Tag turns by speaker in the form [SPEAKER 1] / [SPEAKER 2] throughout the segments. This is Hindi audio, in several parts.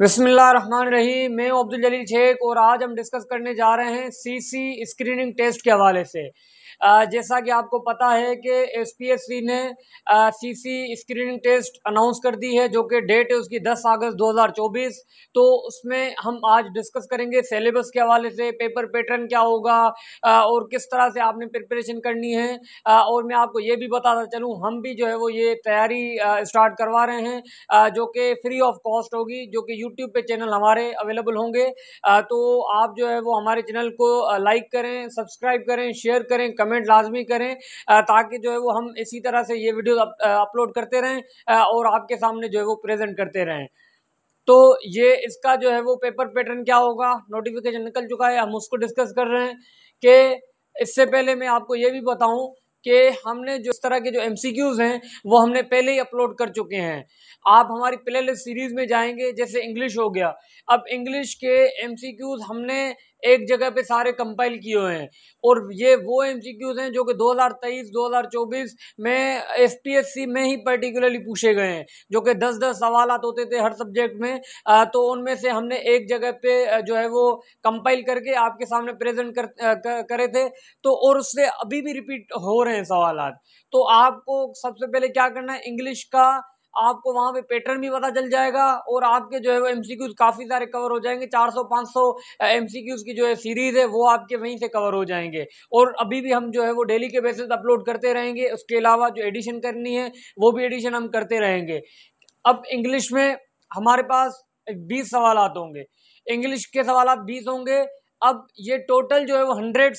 [SPEAKER 1] बसमीम मैं अब्दुल जलील शेख और आज हम डिस्कस करने जा रहे हैं सीसी स्क्रीनिंग टेस्ट के हवाले से जैसा कि आपको पता है कि एसपीएससी ने सीसी स्क्रीनिंग टेस्ट अनाउंस कर दी है जो कि डेट है उसकी 10 अगस्त 2024 तो उसमें हम आज डिस्कस करेंगे सेलेबस के हवाले से पेपर पैटर्न क्या होगा और किस तरह से आपने प्रिपरेशन करनी है और मैं आपको ये भी बताता चलूँ हम भी जो है वो ये तैयारी स्टार्ट करवा रहे हैं जो कि फ्री ऑफ कॉस्ट होगी जो कि यूट्यूब पर चैनल हमारे अवेलेबल होंगे तो आप जो है वो हमारे चैनल को लाइक करें सब्सक्राइब करें शेयर करें कमेंट कमेंट लाजमी करें ताकि जो है वो हम इसी तरह से ये वीडियो अपलोड करते रहें और आपके सामने जो है वो प्रेजेंट करते रहें तो ये इसका जो है वो पेपर पैटर्न क्या होगा नोटिफिकेशन निकल चुका है हम उसको डिस्कस कर रहे हैं कि इससे पहले मैं आपको ये भी बताऊं कि हमने जो इस तरह के जो एमसीक्यूज़ हैं वो हमने पहले ही अपलोड कर चुके हैं आप हमारी प्लेलिस्ट सीरीज़ में जाएंगे जैसे इंग्लिश हो गया अब इंग्लिश के एमसीक्यूज़ हमने एक जगह पे सारे कंपाइल किए हुए हैं और ये वो एम हैं जो कि 2023 2024 में एस में ही पर्टिकुलरली पूछे गए हैं जो कि 10 10 सवाल होते थे हर सब्जेक्ट में आ, तो उनमें से हमने एक जगह पे जो है वो कंपाइल करके आपके सामने प्रेजेंट कर, कर, करे थे तो और उससे अभी भी रिपीट हो रहे हैं सवाल तो आपको सबसे पहले क्या करना है इंग्लिश का आपको वहाँ पे पैटर्न भी पता चल जाएगा और आपके जो है वो एम काफ़ी सारे कवर हो जाएंगे 400 500 एमसीक्यूज की जो है सीरीज़ है वो आपके वहीं से कवर हो जाएंगे और अभी भी हम जो है वो डेली के बेसिस अपलोड करते रहेंगे उसके अलावा जो एडिशन करनी है वो भी एडिशन हम करते रहेंगे अब इंग्लिश में हमारे पास बीस सवाल होंगे इंग्लिश के सवाल बीस होंगे अब ये टोटल जो है वो हंड्रेड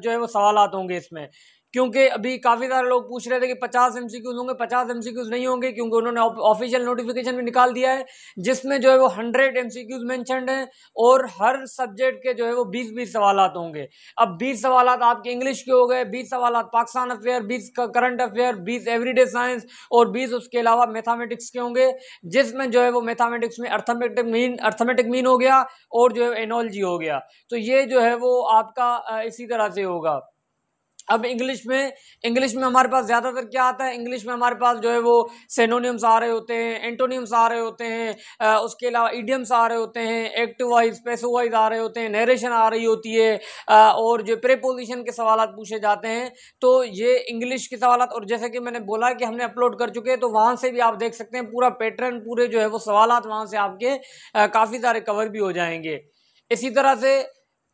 [SPEAKER 1] जो है वो सवाल होंगे इसमें क्योंकि अभी काफ़ी सारे लोग पूछ रहे थे कि पचास एम सी क्यूज़ होंगे पचास एम सी क्यूज़ नहीं होंगे क्योंकि उन्होंने ऑफिशियल नोटिफिकेशन भी निकाल दिया है जिसमें जो है वो hundred M C Qs mentioned हैं और हर सब्जेक्ट के जो है वो बीस बीस सवाल होंगे अब बीस सवाल आपके इंग्लिश के हो गए बीस सवाल पाकिस्तान अफेयर बीस करंट अफेयर बीस एवरीडे साइंस और बीस उसके अलावा मैथामेटिक्स के होंगे जिसमें जो है वो मैथामेटिक्स में अर्थमेटिक मीन अर्थमेटिक मीन हो गया और जो है एनोलॉजी हो गया तो ये जो है वो आपका इसी तरह से होगा अब इंग्लिश में इंग्लिश में हमारे पास ज़्यादातर क्या आता है इंग्लिश में हमारे पास जो है वो सेनोनियम्स आ रहे होते हैं एंटोनियम्स आ रहे होते हैं आ, उसके अलावा ईडियम्स आ रहे होते हैं एक्टिव वाइज पैसो वाइज आ रहे होते हैं नरेशन आ रही होती है आ, और जो प्रेपोजिशन के सवाल पूछे जाते हैं तो ये इंग्लिश के सवाल और जैसे कि मैंने बोला कि हमने अपलोड कर चुके हैं तो वहाँ से भी आप देख सकते हैं पूरा पैटर्न पूरे जो है वो सवाल वहाँ से आपके काफ़ी सारे कवर भी हो जाएंगे इसी तरह से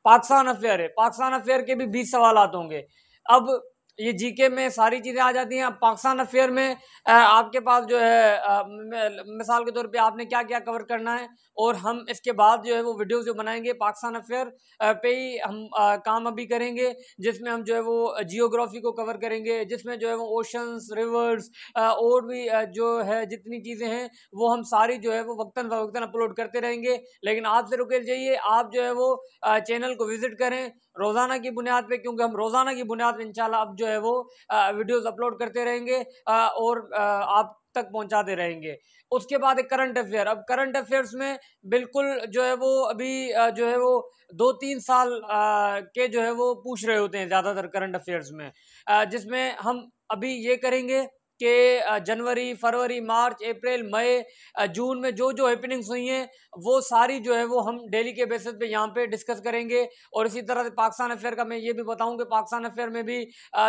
[SPEAKER 1] पाकिस्तान अफेयर है पाकिस्तान अफेयर के भी बीस सवाल होंगे अब ये जीके में सारी चीज़ें आ जाती हैं पाकिस्तान अफेयर में आपके पास जो है मिसाल के तौर पे आपने क्या क्या कवर करना है और हम इसके बाद जो है वो वीडियोस जो बनाएंगे पाकिस्तान अफेयर पे ही हम काम अभी करेंगे जिसमें हम जो है वो जियोग्राफी को कवर करेंगे जिसमें जो है वो ओशंस रिवर्स और भी जो है जितनी चीज़ें हैं वो हम सारी जो है वो वक्ता फ़वक्ता अपलोड करते रहेंगे लेकिन आप से रुके जाइए आप जो है वो चैनल को विज़िट करें रोज़ाना की बुनियाद पर क्योंकि हम रोज़ाना की बुनियाद पर इनशाला अब जो जो है वो वीडियोस अपलोड करते रहेंगे और आप तक पहुंचाते रहेंगे उसके बाद एक करंट अफेयर अब करंट अफेयर्स में बिल्कुल जो है वो अभी जो है वो दो तीन साल के जो है वो पूछ रहे होते हैं ज़्यादातर करंट अफेयर्स में जिसमें हम अभी ये करेंगे कि जनवरी फरवरी मार्च अप्रैल मई जून में जो जो हैपनिंग्स हुई हैं वो सारी जो है वो हम डेली के बेसिस पे यहाँ पे डिस्कस करेंगे और इसी तरह से पाकिस्तान अफेयर का मैं ये भी बताऊँ कि पाकिस्तान अफेयर में भी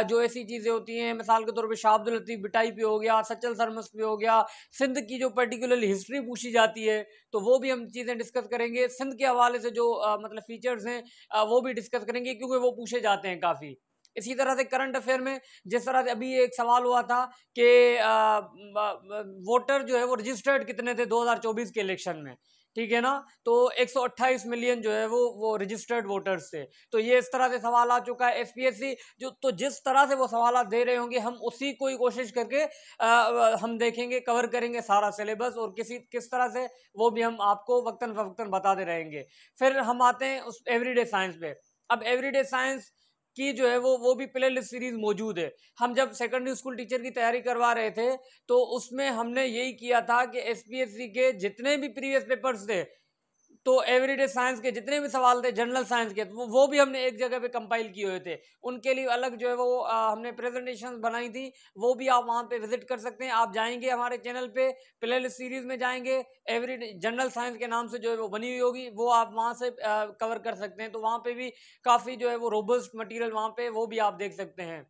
[SPEAKER 1] जो ऐसी चीज़ें होती हैं मिसाल के तौर पर शाह लतीफ़ बिटाई पे हो गया सचल सरमस पे हो गया सिंध की जो पर्टिकुलरली हिस्ट्री पूछी जाती है तो वो भी हम चीज़ें डिस्कस करेंगे सिंध के हवाले से जो मतलब फ़ीचर्स हैं वो भी डिस्कस करेंगे क्योंकि वो पूछे जाते हैं काफ़ी इसी तरह से करंट अफेयर में जिस तरह से अभी एक सवाल हुआ था कि वोटर जो है वो रजिस्टर्ड कितने थे 2024 के इलेक्शन में ठीक है ना तो 128 मिलियन जो है वो वो रजिस्टर्ड वोटर्स थे तो ये इस तरह से सवाल आ चुका है एसपीएससी जो तो जिस तरह से वो सवाल दे रहे होंगे हम उसी को ही कोशिश करके आ, हम देखेंगे कवर करेंगे सारा सिलेबस और किसी किस तरह से वो भी हम आपको वक्ता फवक्ता बताते रहेंगे फिर हम आते हैं उस एवरीडे साइंस पे अब एवरीडे साइंस की जो है वो वो भी प्ले लिस्ट सीरीज मौजूद है हम जब सेकेंडरी स्कूल टीचर की तैयारी करवा रहे थे तो उसमें हमने यही किया था कि एस के जितने भी प्रीवियस पेपर्स थे तो एवरीडे साइंस के जितने भी सवाल थे जनरल साइंस के तो वो भी हमने एक जगह पे कंपाइल किए हुए थे उनके लिए अलग जो है वो आ, हमने प्रेजेंटेशन बनाई थी वो भी आप वहाँ पे विजिट कर सकते हैं आप जाएंगे हमारे चैनल पे प्ले सीरीज में जाएंगे एवरी जनरल साइंस के नाम से जो है वो बनी हुई होगी वो आप वहाँ से आ, कवर कर सकते हैं तो वहाँ पर भी काफ़ी जो है वो रोबस्ट मटीरियल वहाँ पर वो भी आप देख सकते हैं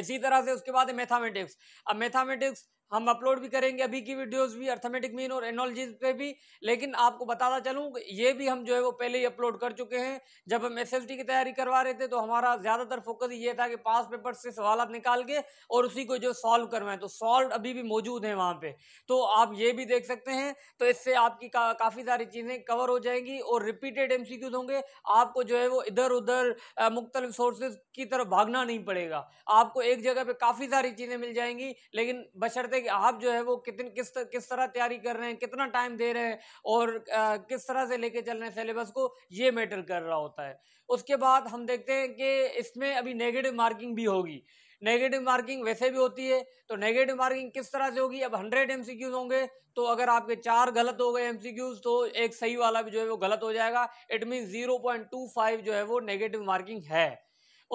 [SPEAKER 1] इसी तरह से उसके बाद मैथामेटिक्स अब मैथामेटिक्स हम अपलोड भी करेंगे अभी की वीडियोस भी अर्थमेटिक मीन और एनोलॉजीज पे भी लेकिन आपको बताता चलूँ ये भी हम जो है वो पहले ही अपलोड कर चुके हैं जब हम एस की तैयारी करवा रहे थे तो हमारा ज़्यादातर फोकस ये था कि पास पेपर से सवाल निकाल के और उसी को जो सॉल्व करवाएं तो सॉल्व अभी भी मौजूद है वहाँ पर तो आप ये भी देख सकते हैं तो इससे आपकी का, काफ़ी सारी चीज़ें कवर हो जाएंगी और रिपीटेड एम होंगे आपको जो है वो इधर उधर मुख्तलि सोर्सेज की तरफ भागना नहीं पड़ेगा आपको एक जगह पर काफ़ी सारी चीज़ें मिल जाएंगी लेकिन बशरते कि आप जो है वो कितन किस तर, किस तरह तैयारी कर रहे हैं कितना टाइम दे रहे हैं और आ, किस तरह से लेके चल रहे हैं सिलेबस को ये मैटर कर रहा होता है उसके बाद हम देखते हैं कि इसमें अभी नेगेटिव मार्किंग भी होगी नेगेटिव मार्किंग वैसे भी होती है तो नेगेटिव मार्किंग किस तरह से होगी अब हंड्रेड एम होंगे तो अगर आपके चार गलत हो गए एम तो एक सही वाला भी जो है वो गलत हो जाएगा इट मीन जीरो जो है वो नेगेटिव मार्किंग है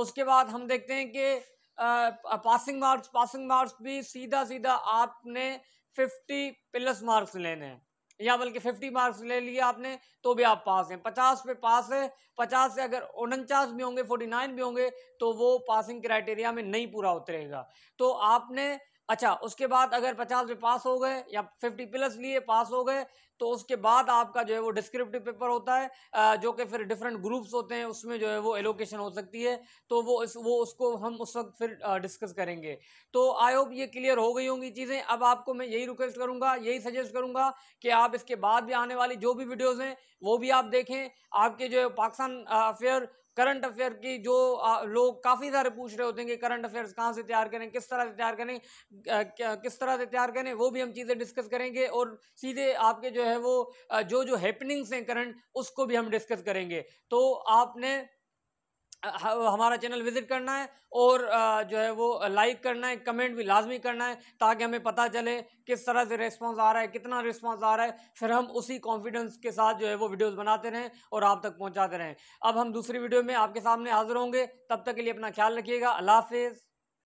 [SPEAKER 1] उसके बाद हम देखते हैं कि पासिंग मार्क्स पासिंग मार्क्स भी सीधा सीधा आपने 50 प्लस मार्क्स लेने हैं या बल्कि फिफ्टी मार्क्स ले लिए आपने तो भी आप पास हैं पचास पे पास है पचास से अगर उनचास भी होंगे फोर्टी नाइन भी होंगे तो वो पासिंग क्राइटेरिया में नहीं पूरा उतरेगा तो आपने अच्छा उसके बाद अगर पचास में पास हो गए या फिफ्टी प्लस लिए पास हो गए तो उसके बाद आपका जो है वो डिस्क्रिप्टिव पेपर होता है जो कि फिर डिफरेंट ग्रुप्स होते हैं उसमें जो है वो एलोकेशन हो सकती है तो वो इस वो उसको हम उस वक्त फिर डिस्कस करेंगे तो आई होप ये क्लियर हो गई होंगी चीज़ें अब आपको मैं यही रिक्वेस्ट करूँगा यही सजेस्ट करूँगा कि आप इसके बाद भी आने वाली जो भी वीडियोज़ हैं वो भी आप देखें आपके जो है पाकिस्तान अफेयर करंट अफेयर की जो लोग काफ़ी सारे पूछ रहे होते हैं कि करंट अफेयर्स कहाँ से तैयार करें किस तरह से तैयार करें किस तरह से तैयार करें वो भी हम चीज़ें डिस्कस करेंगे और सीधे आपके जो है वो जो जो हैपनिंग्स हैं करंट उसको भी हम डिस्कस करेंगे तो आपने हमारा चैनल विज़िट करना है और जो है वो लाइक करना है कमेंट भी लाजमी करना है ताकि हमें पता चले किस तरह से रिस्पांस आ रहा है कितना रिस्पांस आ रहा है फिर हम उसी कॉन्फिडेंस के साथ जो है वो वीडियोस बनाते रहें और आप तक पहुंचाते रहें अब हम दूसरी वीडियो में आपके सामने हाजिर होंगे तब तक के लिए अपना ख्याल रखिएगा अल्लाह हाफिज़